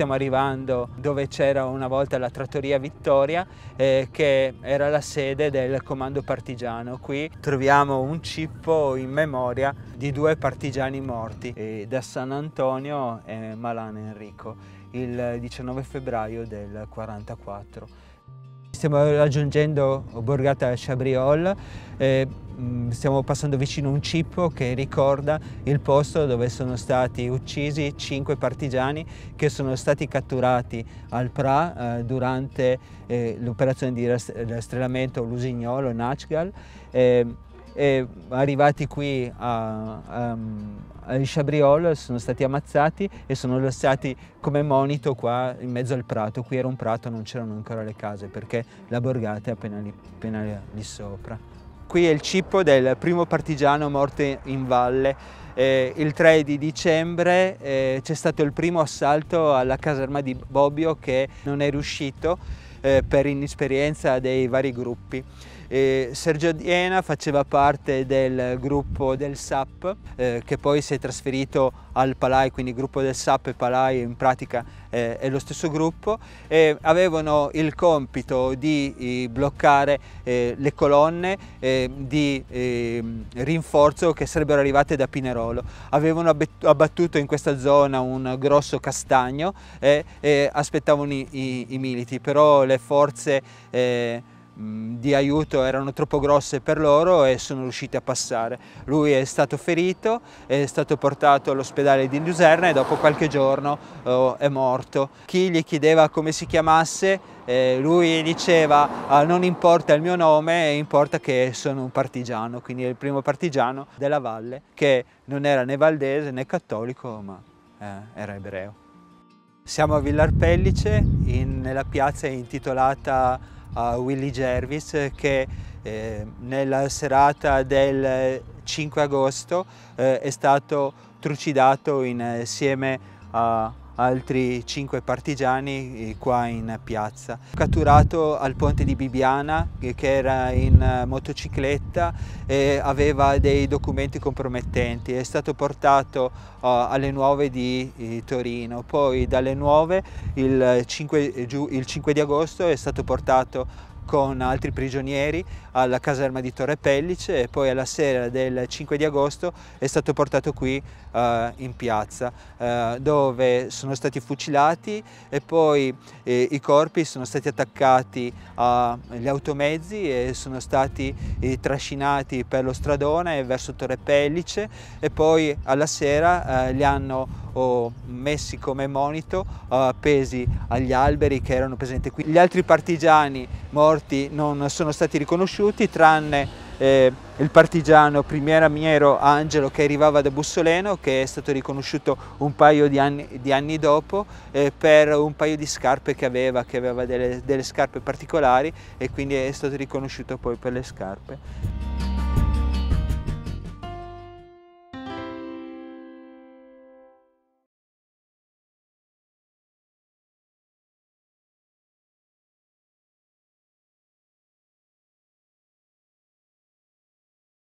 stiamo arrivando dove c'era una volta la trattoria Vittoria eh, che era la sede del comando partigiano. Qui troviamo un cippo in memoria di due partigiani morti eh, da San Antonio e Malano Enrico il 19 febbraio del 44 stiamo raggiungendo Borgata Chabriol, eh, mm, stiamo passando vicino a un cippo che ricorda il posto dove sono stati uccisi cinque partigiani che sono stati catturati al Pra eh, durante eh, l'operazione di rastrellamento Lusignolo-Nachgal e arrivati qui a, ehm, a, a Chabriol sono stati ammazzati e sono lasciati come monito qua in mezzo al prato. Qui era un prato, non c'erano ancora le case perché la borgata è appena lì, appena lì sopra. Qui è il cippo del primo partigiano morto in valle. Eh, il 3 di dicembre eh, c'è stato il primo assalto alla caserma di Bobbio che non è riuscito eh, per inesperienza dei vari gruppi. Eh, Sergio Diena faceva parte del gruppo del SAP eh, che poi si è trasferito al Palai, quindi gruppo del SAP e Palai in pratica eh, è lo stesso gruppo e avevano il compito di eh, bloccare eh, le colonne eh, di rinforzo che sarebbero arrivate da Pinerolo. Avevano abbattuto in questa zona un grosso castagno e aspettavano i, i, i militi, però le forze Mm, di aiuto erano troppo grosse per loro e sono riusciti a passare. Lui è stato ferito, è stato portato all'ospedale di Luserna e dopo qualche giorno oh, è morto. Chi gli chiedeva come si chiamasse, eh, lui diceva ah, non importa il mio nome, importa che sono un partigiano, quindi è il primo partigiano della valle che non era né valdese né cattolico ma eh, era ebreo. Siamo a Villar Pellice, in, nella piazza intitolata a Willy Jervis che eh, nella serata del 5 agosto eh, è stato trucidato insieme a altri cinque partigiani eh, qua in piazza. Catturato al ponte di Bibiana eh, che era in eh, motocicletta e aveva dei documenti compromettenti, è stato portato uh, alle nuove di eh, Torino, poi dalle nuove il 5, il 5 di agosto è stato portato con altri prigionieri alla caserma di Torre Pellice e poi alla sera del 5 di agosto è stato portato qui eh, in piazza eh, dove sono stati fucilati e poi eh, i corpi sono stati attaccati agli automezzi e sono stati eh, trascinati per lo stradone verso Torre Pellice e poi alla sera eh, li hanno o messi come monito uh, agli alberi che erano presenti qui. Gli altri partigiani morti non sono stati riconosciuti tranne eh, il partigiano miero Angelo che arrivava da Bussoleno che è stato riconosciuto un paio di anni, di anni dopo eh, per un paio di scarpe che aveva, che aveva delle, delle scarpe particolari e quindi è stato riconosciuto poi per le scarpe.